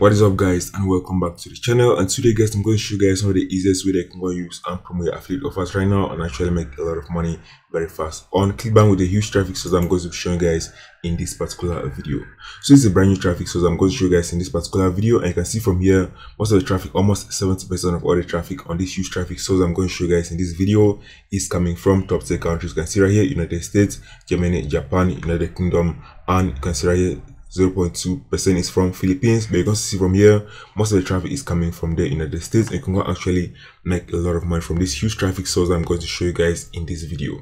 what is up guys and welcome back to the channel and today guys i'm going to show you guys one of the easiest way that you can go use and promote your affiliate offers right now and actually make a lot of money very fast on clickbank with a huge traffic source i'm going to be showing you guys in this particular video so this is a brand new traffic source i'm going to show you guys in this particular video and you can see from here most of the traffic almost 70 percent of all the traffic on this huge traffic source i'm going to show you guys in this video is coming from top 10 countries you can see right here united states germany japan united kingdom and you can see right here 0.2% is from Philippines, but you can see from here, most of the traffic is coming from the United States and you can actually make a lot of money from this huge traffic source I'm going to show you guys in this video.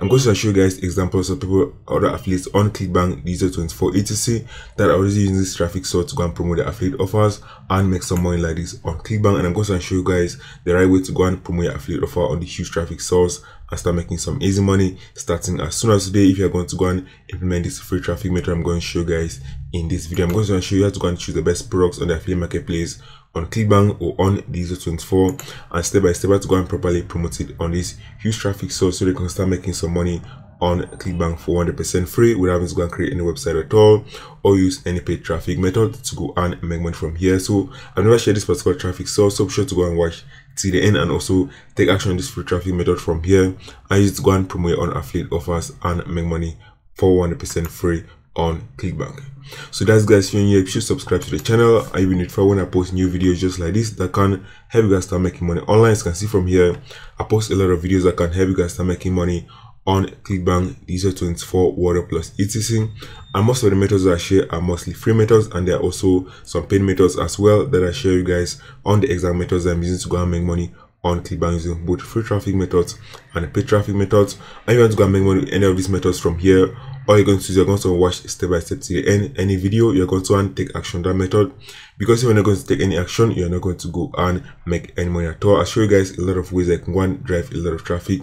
I'm going to show you guys examples of people, other affiliates on ClickBank, Diesel24 etc that are already using this traffic source to go and promote their affiliate offers and make some money like this on ClickBank and I'm going to show you guys the right way to go and promote your affiliate offer on the huge traffic source and start making some easy money starting as soon as today if you're going to go and implement this free traffic method i'm going to show you guys in this video i'm going to show you how to go and choose the best products on the affiliate marketplace on clickbank or on diesel24 and step by step how to go and properly promote it on this huge traffic source so they can start making some money on clickbank for 100% free without having to go and create any website at all or use any paid traffic method to go and make money from here so i've never shared this particular traffic source so be sure to go and watch till the end and also take action on this free traffic method from here i just to go and promote on affiliate offers and make money for 100% free on clickbank so that's guys you here. If you subscribe to the channel, I'll need for when I post new videos just like this that can help you guys start making money online. As you can see from here, I post a lot of videos that can help you guys start making money on clickbank these 24 water plus etc and most of the methods i share are mostly free methods and there are also some paid methods as well that i share you guys on the exact methods i'm using to go and make money on clickbank using both free traffic methods and paid traffic methods and you want to go and make money with any of these methods from here all you're going to do is you're going to watch step by step to end any video you're going to and take action that method because if you're not going to take any action you're not going to go and make any money at all i'll show you guys a lot of ways that can go and drive a lot of traffic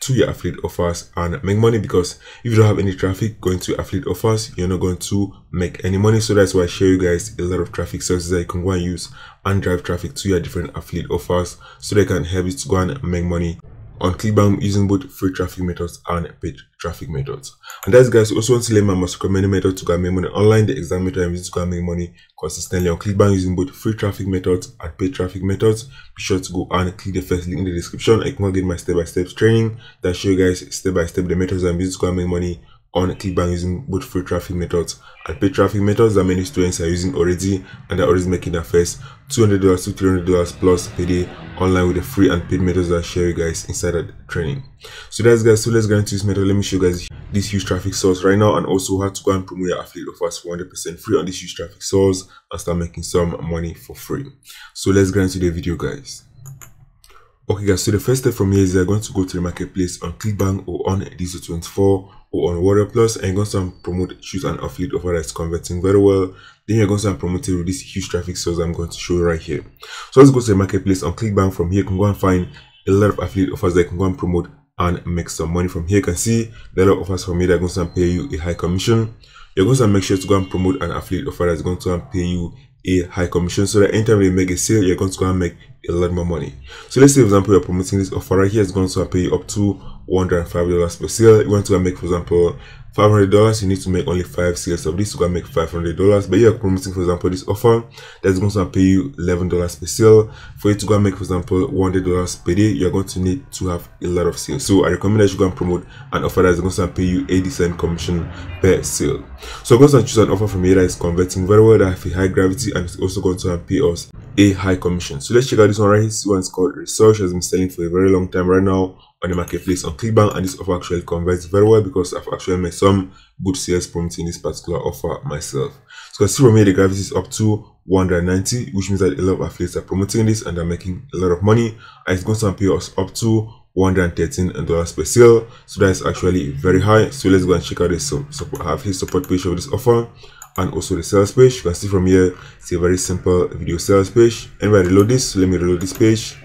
to your affiliate offers and make money because if you don't have any traffic going to affiliate offers you're not going to make any money so that's why i share you guys a lot of traffic sources that you can go and use and drive traffic to your different affiliate offers so they can help you to go and make money on ClickBank using both free traffic methods and paid traffic methods. And that's guys, also want to learn my most recommended method to get money online, the exam method I'm using to make money consistently on ClickBank using both free traffic methods and paid traffic methods. Be sure to go and click the first link in the description. I can get my step-by-step -step training that show you guys step-by-step -step the methods I'm using to make money on ClickBank using both free traffic methods and paid traffic methods that many students are using already and are already making their first $200 to $300 plus per day online with the free and paid methods that I share you guys inside that training. So that's guys, so let's get into this method. Let me show you guys this huge traffic source right now and also how to go and promote your affiliate offers for 100% free on this huge traffic source and start making some money for free. So let's get into the video guys. Okay guys, so the first step from here is you're uh, going to go to the marketplace on Clickbank or on DC24 or on Warrior Plus and you're going to promote choose an affiliate offer that's converting very well. Then you're going to promote it with this huge traffic source I'm going to show you right here. So let's go to the marketplace on Clickbank. From here, you can go and find a lot of affiliate offers that you can go and promote and make some money from here. You can see there are offers from here that are going to pay you a high commission. You're going to make sure to go and promote an affiliate offer that's going to pay you a high commission so that anytime you make a sale you're going to go and make a lot more money so let's say for example you're promoting this offer right here is going to pay up to $105 per sale you want to make for example $500 you need to make only 5 sales of this you can make $500 but you're promoting for example this offer that's going to pay you $11 per sale for you to go and make for example $100 per day you're going to need to have a lot of sales so I recommend that you go and promote an offer that's going to pay you 80 cent commission per sale so I'm going to choose an offer from here that is converting very well that have a high gravity and it's also going to pay us a high commission so let's check out this one right here this one is called research has been selling for a very long time right now on the marketplace on ClickBank and this offer actually converts very well because I've actually made some good sales promoting in this particular offer myself. So you can see from here the graphics is up to 190 which means that a lot of affiliates are promoting this and they're making a lot of money and it's going to pay us up to $113 per sale so that's actually very high so let's go and check out this support I have his support page of this offer and also the sales page you can see from here it's a very simple video sales page and anyway, I reload this so let me reload this page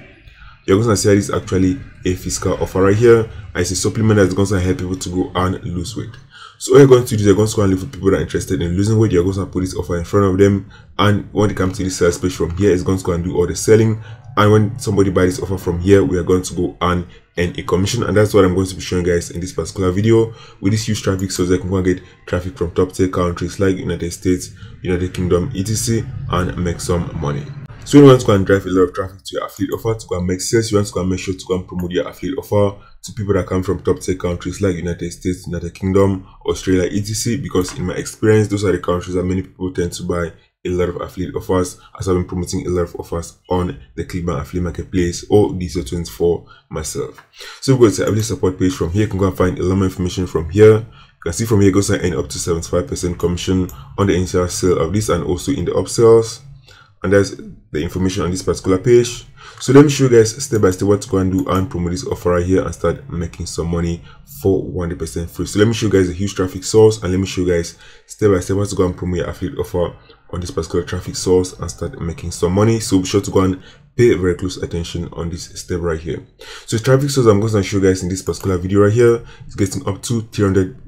you're going to see how this actually a fiscal offer right here. here is a supplement that's going to help people to go and lose weight so what you're going to do is you're going to go and look for people that are interested in losing weight you're going to put this offer in front of them and when they come to this sales page from here it's going to go and do all the selling and when somebody buys this offer from here we are going to go and earn a commission and that's what i'm going to be showing you guys in this particular video with this huge traffic so that can go and get traffic from top tier countries like united states united kingdom etc and make some money so when you want to go and drive a lot of traffic to your affiliate offer, to go and make sales, you want to go and make sure to go and promote your affiliate offer to people that come from top tech countries like United States, United Kingdom, Australia, etc. Because in my experience, those are the countries that many people tend to buy a lot of affiliate offers as I've been promoting a lot of offers on the Clickbank Affiliate Marketplace or DCL24 myself. So we go to the affiliate support page from here. You can go and find a lot more information from here. You can see from here goes I earn up to 75% commission on the initial sale of this and also in the upsells and that's the information on this particular page so let me show you guys step by step what to go and do and promote this offer right here and start making some money for 100 percent free so let me show you guys a huge traffic source and let me show you guys step by step what to go and promote your affiliate offer on this particular traffic source and start making some money so be sure to go and pay very close attention on this step right here so traffic source i'm going to show you guys in this particular video right here is getting up to 300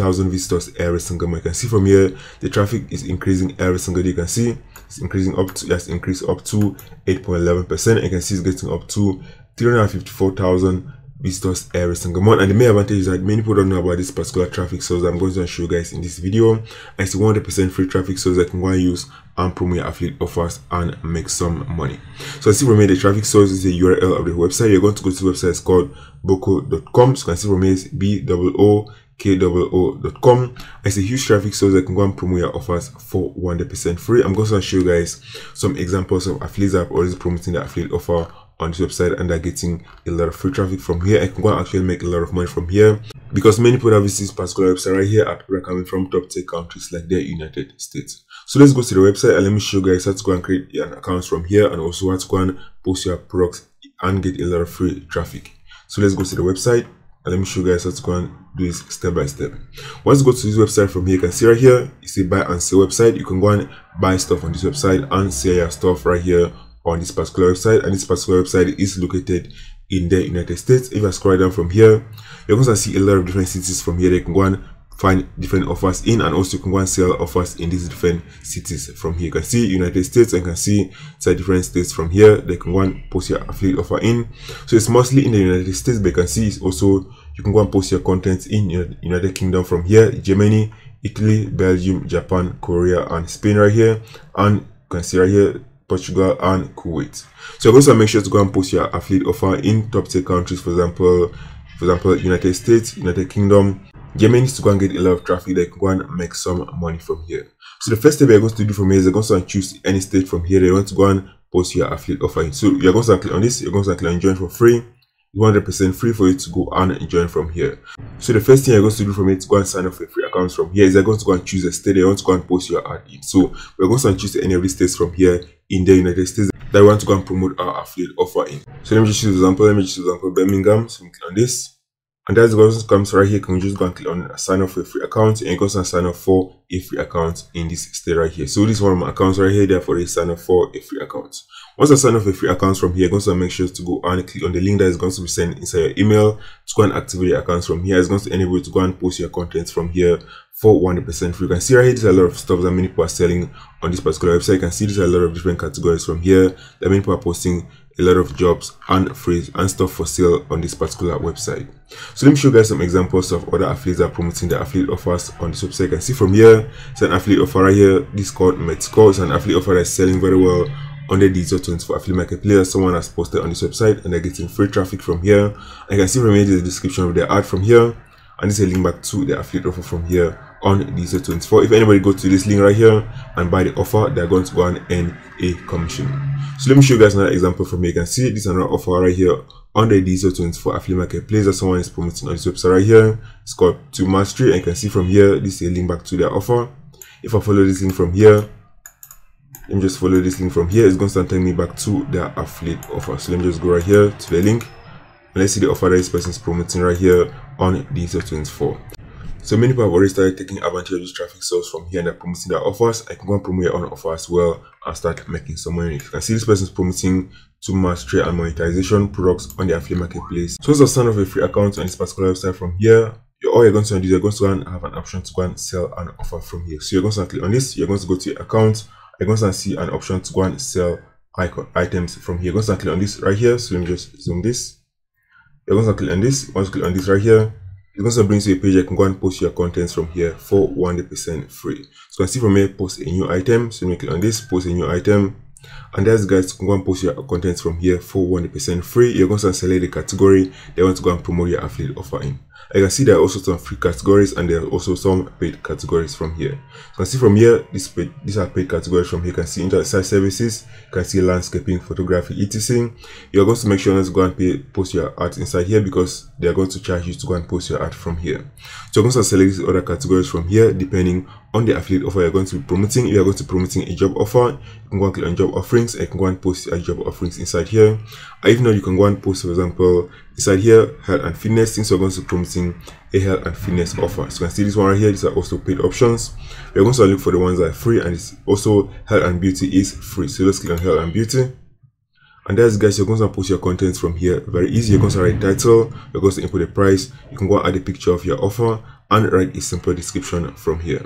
thousand visitors every single month. You can see from here the traffic is increasing every single day. You can see it's increasing up to yes, increase up to 8.11 percent. You can see it's getting up to 354,000 visitors every single month and the main advantage is that many people don't know about this particular traffic source i'm going to show you guys in this video it's 100 percent free traffic source that can go and use and promote your affiliate offers and make some money so see from here the traffic source is the url of the website you're going to go to the website it's called boko.com so you can see from here it's b o KOO.com. It's a huge traffic source that can go and promote your offers for 100% free. I'm going to show you guys some examples of affiliates that are always promoting the affiliate offer on this website and are getting a lot of free traffic from here. I can go and actually make a lot of money from here because many people that visit this particular website right here are people are coming from top ten countries like the United States. So let's go to the website and let me show you guys how to go and create an account from here and also how to go and post your products and get a lot of free traffic. So let's go to the website and let me show you guys how to go and do this step by step once you go to this website from here you can see right here it's a buy and sell website you can go and buy stuff on this website and sell your stuff right here on this particular website and this particular website is located in the united states if i scroll down from here you're going to see a lot of different cities from here you can go and find different offers in and also you can go and sell offers in these different cities from here you can see united states and can see the different states from here they can go and post your affiliate offer in so it's mostly in the united states but you can see it's also you can go and post your content in united kingdom from here germany italy belgium japan korea and spain right here and you can see right here Portugal and Kuwait. So also make sure to go and post your affiliate offer in top tier countries, for example, for example, United States, United Kingdom, Yemen needs to go and get a lot of traffic that can go and make some money from here. So the first thing you're going to do from here is you're going to choose any state from here that want to go and post your affiliate offer. So you're going to click on this, you're going to click on join for free. 100% free for you to go and join from here. So the first thing you're going to do from to go and sign up for free accounts from here is you're going to go and choose a state you want to go and post your ad in. So we're going to choose any of these states from here in the United States that we want to go and promote our affiliate offer in. So let me just use example, let me just use example Birmingham, so click on this and that's going to come right here. You can just go and click on sign up for a free account and go and sign up for a free account in this state right here. So this one of my accounts right here. Therefore, they sign up for a free account. Once I sign up for a free account from here, go and to make sure to go and click on the link that is going to be sent inside your email to go and activate your accounts from here. It's going to enable you to go and post your contents from here for 100% free. You can see right here, there's a lot of stuff that many people are selling on this particular website. You can see there's a lot of different categories from here that many people are posting a lot of jobs and free and stuff for sale on this particular website. So let me show you guys some examples of other affiliates that are promoting their affiliate offers on this website. You can see from here, it's an affiliate offer right here. This is called Metscore. It's an affiliate offer that's selling very well on the digital 24 affiliate marketplace someone has posted on this website and they're getting free traffic from here and you can see from here the description of the ad from here and this is a link back to the affiliate offer from here on digital 24 if anybody go to this link right here and buy the offer they're going to go and earn a commission so let me show you guys another example from here. You can see this another offer right here under the diesel 24 affiliate marketplace that someone is promoting on this website right here. It's called to mastery and you can see from here this is a link back to their offer. If I follow this link from here, let me just follow this link from here. It's going to send me back to their affiliate offer. So let me just go right here to the link. And let's see the offer that this person is promoting right here on diesel 24. So many people have already started taking advantage of this traffic source from here and they're promoting their offers. I can go and promote your own offer as well and start making some money. You can see this person is promoting to mastery and monetization products on their affiliate marketplace. So it's a sign of a free account on this particular website from here. You're, all you're going to do is you're going to go and have an option to go and sell an offer from here. So you're going to click on this, you're going to go to your account, you're going to see an option to go and sell icon items from here. You're going to click on this right here. So let me just zoom this. You're going to click on this, once click on this right here it also brings you a page you can go and post your contents from here for 100% free. So you can see from here, post a new item. So you click on this, post a new item, and that's guys go and post your contents from here for 100% free you're going to select the category they want to go and promote your affiliate offer in I can see there are also some free categories and there are also some paid categories from here. you can see from here, this paid, these are paid categories from here. You can see internet services, you can see landscaping, photography, etc. You're going to make sure not to go and pay, post your art inside here because they are going to charge you to go and post your art from here. So you're going to select these other categories from here depending on the affiliate offer you're going to be promoting you're going to be promoting a job offer you can go and click on job offerings and you can go and post a job offerings inside here I even know you can go and post for example inside here health and fitness So we're going to be promoting a health and fitness offer so you can see this one right here these are also paid options you're going to look for the ones that are free and it's also health and beauty is free so let's click on health and beauty and that's guys you're going to post your contents from here very easy you're going to write title you're going to input the price you can go and add a picture of your offer and write a simple description from here.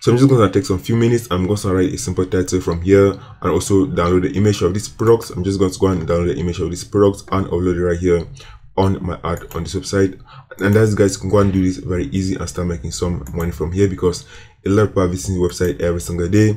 So I'm just going to take some few minutes. I'm going to write a simple title from here and also download the image of this product. I'm just going to go and download the image of this product and upload it right here on my ad on this website and that's guys can go and do this very easy and start making some money from here because a lot of people are visiting the website every single day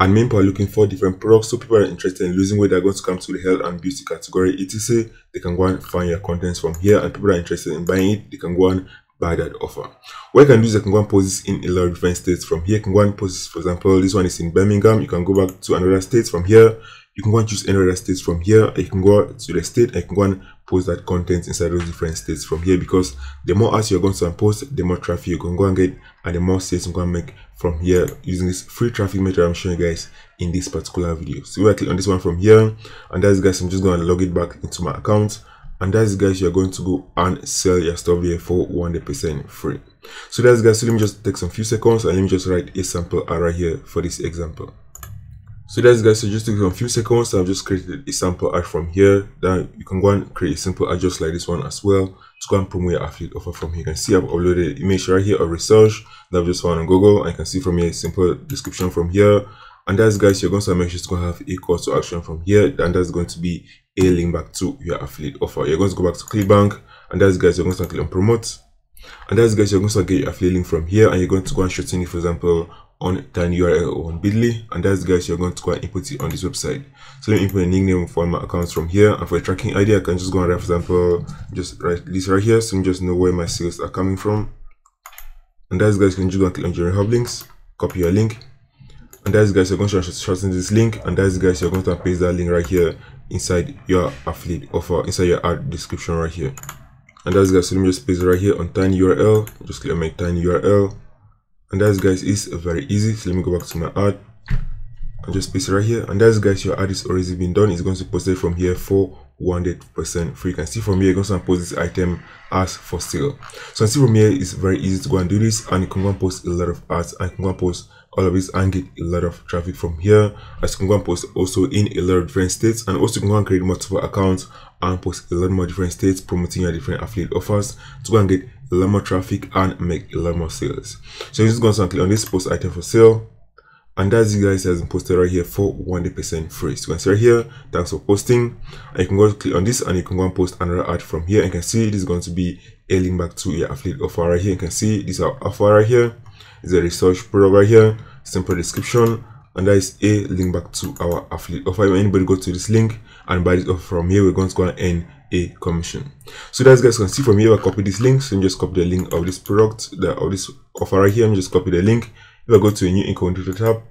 and main people are looking for different products so people are interested in losing weight they're going to come to the health and beauty category etc they can go and find your contents from here and people are interested in buying it they can go and buy that offer. What you can do is you can go and post this in a lot of different states. From here, you can go and post, for example, this one is in Birmingham. You can go back to another state from here. You can go and choose another states from here. You can go to the state I can go and post that content inside those different states from here because the more ads you're going to post, the more traffic you are go and get and the more sales you are going to make from here using this free traffic method I'm showing you guys in this particular video. So if I click on this one from here and that's guys, I'm just going to log it back into my account and that's guys you're going to go and sell your stuff here for 100 percent free so that's guys so let me just take some few seconds and let me just write a sample array here for this example so that's guys so just take some few seconds i've just created a sample art from here then you can go and create a simple art just like this one as well to go and promote your affiliate offer from here you can see i've uploaded image right here of research that i've just found on google i can see from here a simple description from here and that's guys you're going to make sure it's going to have a call to action from here and that's going to be a link back to your affiliate offer you're going to go back to clickbank and that's guys you're going to click on promote and that's guys you're going to get your affiliate link from here and you're going to go and shoot it, for example on than URL or on Bitly, and that's guys you're going to go and input it on this website. So let me input a nickname for my accounts from here, and for a tracking ID, I can just go and write, for example, just write this right here, so you just know where my sales are coming from. And that's guys you can just go and click on generate hub links, copy your link, and that's guys you're going to shorten this link and that's guys you're going to paste that link right here inside your affiliate offer uh, inside your ad description right here and that's guys so let me just paste right here on tiny url just click on my tiny url and that's guys is very easy so let me go back to my ad and just paste right here and that's guys your ad is already been done it's going to post it from here for 100% free. You can see from here, you're going to post this item as for sale. So, see from here, it's very easy to go and do this, and you can go and post a lot of ads and you can go and post all of this and get a lot of traffic from here as you can go and post also in a lot of different states and also you can go and create multiple accounts and post a lot more different states promoting your different affiliate offers to go and get a lot more traffic and make a lot more sales so you just going to click on this post item for sale and that's you guys has been posted right here for 100 percent free so you can see right here thanks for posting and you can go click on this and you can go and post another ad from here you can see this is going to be a link back to your affiliate offer right here you can see these are offer right here is a research product here simple description and that is a link back to our affiliate offer if anybody go to this link and buy this offer from here we're going to go and earn a commission so that you guys can see from here i copy these links and just copy the link of this product of this offer right here and just copy the link if i go to a new incognito tab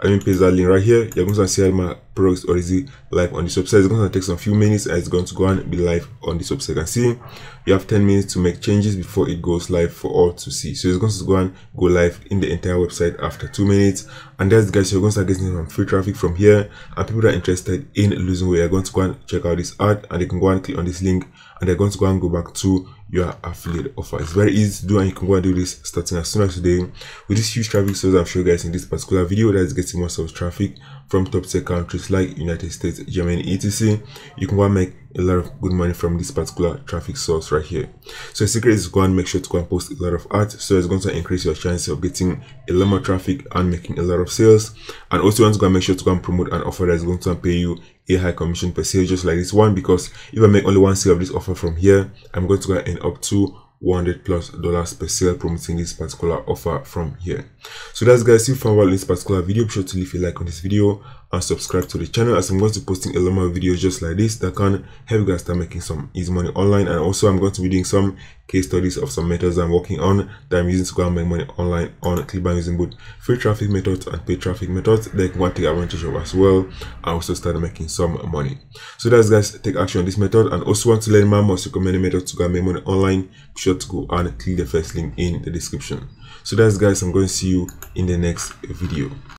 I'm going to paste that link right here. You're going to see how my products already live on the website. It's going to take some few minutes and it's going to go and be live on the website. You can see you have 10 minutes to make changes before it goes live for all to see. So it's going to go and go live in the entire website after two minutes. And that's guys, you're going to start getting some free traffic from here. And people that are interested in losing weight are going to go and check out this ad and they can go and click on this link and they're going to go and go back to your affiliate offer. It's very easy to do and you can go and do this starting as soon as today with this huge traffic source I've shown you guys in this particular video that is getting more sales traffic from top tier countries like United States, Germany, etc. You can go and make a lot of good money from this particular traffic source right here. So a secret is go and make sure to go and post a lot of ads. So it's going to increase your chances of getting a lot more traffic and making a lot of sales. And also you want to go and make sure to go and promote an offer that is going to pay you a high commission per sale just like this one because if I make only one sale of this offer from here, I'm going to go and end up to 100 plus dollars per sale promoting this particular offer from here so that's guys if you found well this particular video be sure to leave a like on this video and subscribe to the channel as i'm going to be posting a lot more videos just like this that can help you guys start making some easy money online and also i'm going to be doing some case studies of some methods i'm working on that i'm using to go and make money online on clickbank using both free traffic methods and paid traffic methods that can take advantage of as well and also start making some money so that's guys take action on this method and also want to learn more Most recommended methods to go and make money online be sure sure to go and click the first link in the description so that's guys i'm going to see you in the next video